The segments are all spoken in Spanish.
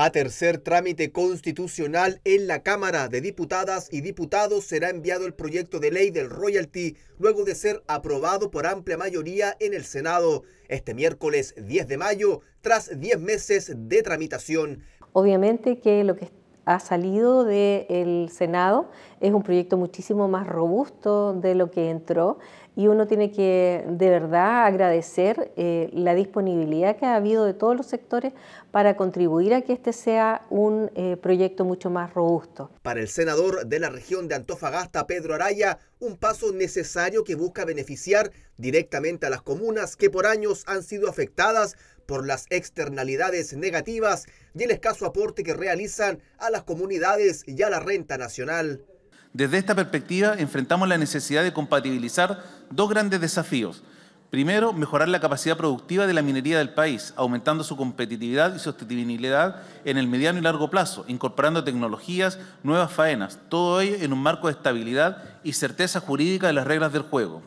A tercer trámite constitucional en la Cámara de Diputadas y Diputados será enviado el proyecto de ley del royalty luego de ser aprobado por amplia mayoría en el Senado este miércoles 10 de mayo tras 10 meses de tramitación. Obviamente que lo que ha salido del Senado es un proyecto muchísimo más robusto de lo que entró y uno tiene que de verdad agradecer eh, la disponibilidad que ha habido de todos los sectores para contribuir a que este sea un eh, proyecto mucho más robusto. Para el senador de la región de Antofagasta, Pedro Araya, un paso necesario que busca beneficiar directamente a las comunas que por años han sido afectadas por las externalidades negativas y el escaso aporte que realizan a las comunidades y a la renta nacional. Desde esta perspectiva, enfrentamos la necesidad de compatibilizar dos grandes desafíos. Primero, mejorar la capacidad productiva de la minería del país, aumentando su competitividad y sostenibilidad en el mediano y largo plazo, incorporando tecnologías, nuevas faenas, todo ello en un marco de estabilidad y certeza jurídica de las reglas del juego.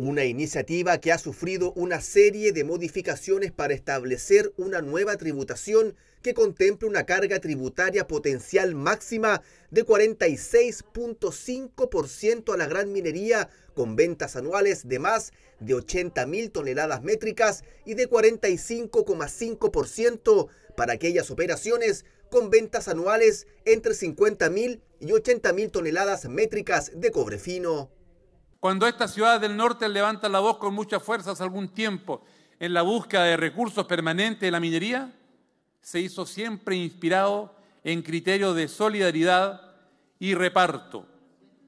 Una iniciativa que ha sufrido una serie de modificaciones para establecer una nueva tributación que contemple una carga tributaria potencial máxima de 46.5% a la gran minería con ventas anuales de más de 80.000 toneladas métricas y de 45,5% para aquellas operaciones con ventas anuales entre 50.000 y 80.000 toneladas métricas de cobre fino. Cuando esta ciudad del norte levanta la voz con mucha fuerza hace algún tiempo en la búsqueda de recursos permanentes de la minería, se hizo siempre inspirado en criterios de solidaridad y reparto,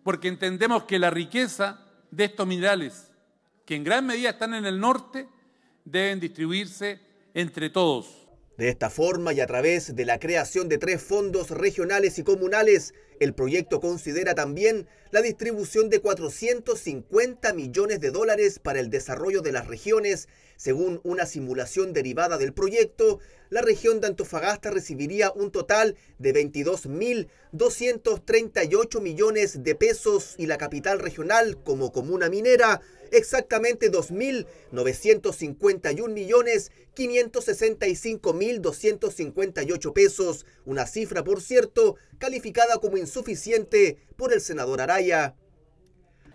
porque entendemos que la riqueza de estos minerales, que en gran medida están en el norte, deben distribuirse entre todos. De esta forma y a través de la creación de tres fondos regionales y comunales, el proyecto considera también la distribución de 450 millones de dólares para el desarrollo de las regiones. Según una simulación derivada del proyecto, la región de Antofagasta recibiría un total de 22.238 millones de pesos y la capital regional como comuna minera exactamente 2.951 millones pesos, una cifra por cierto calificada como suficiente por el senador Araya.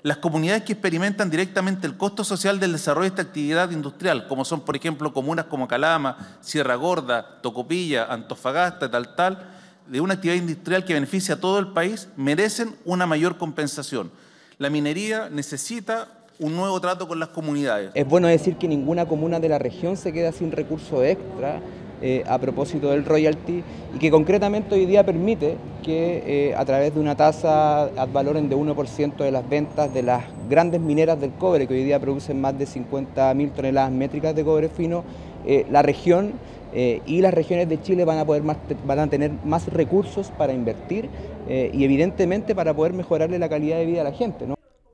Las comunidades que experimentan directamente el costo social del desarrollo de esta actividad industrial, como son, por ejemplo, comunas como Calama, Sierra Gorda, Tocopilla, Antofagasta, tal, tal, de una actividad industrial que beneficia a todo el país, merecen una mayor compensación. La minería necesita un nuevo trato con las comunidades. Es bueno decir que ninguna comuna de la región se queda sin recurso extra eh, a propósito del royalty y que concretamente hoy día permite que eh, a través de una tasa ad valoren de 1% de las ventas de las grandes mineras del cobre, que hoy día producen más de 50.000 toneladas métricas de cobre fino, eh, la región y las regiones de Chile van a, poder van a tener más recursos para invertir y evidentemente para poder mejorarle la calidad de vida a la gente.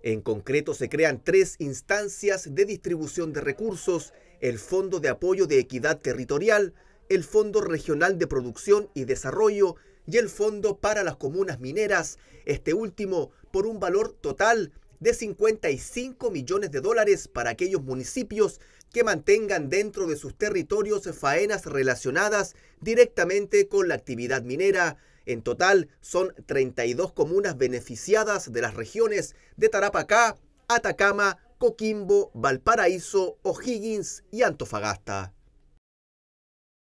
En concreto se crean tres instancias de distribución de recursos, el Fondo de Apoyo de Equidad Territorial, el Fondo Regional de Producción y Desarrollo y el Fondo para las Comunas Mineras, este último por un valor total de 55 millones de dólares para aquellos municipios que mantengan dentro de sus territorios faenas relacionadas directamente con la actividad minera. En total son 32 comunas beneficiadas de las regiones de Tarapacá, Atacama, Coquimbo, Valparaíso, O'Higgins y Antofagasta.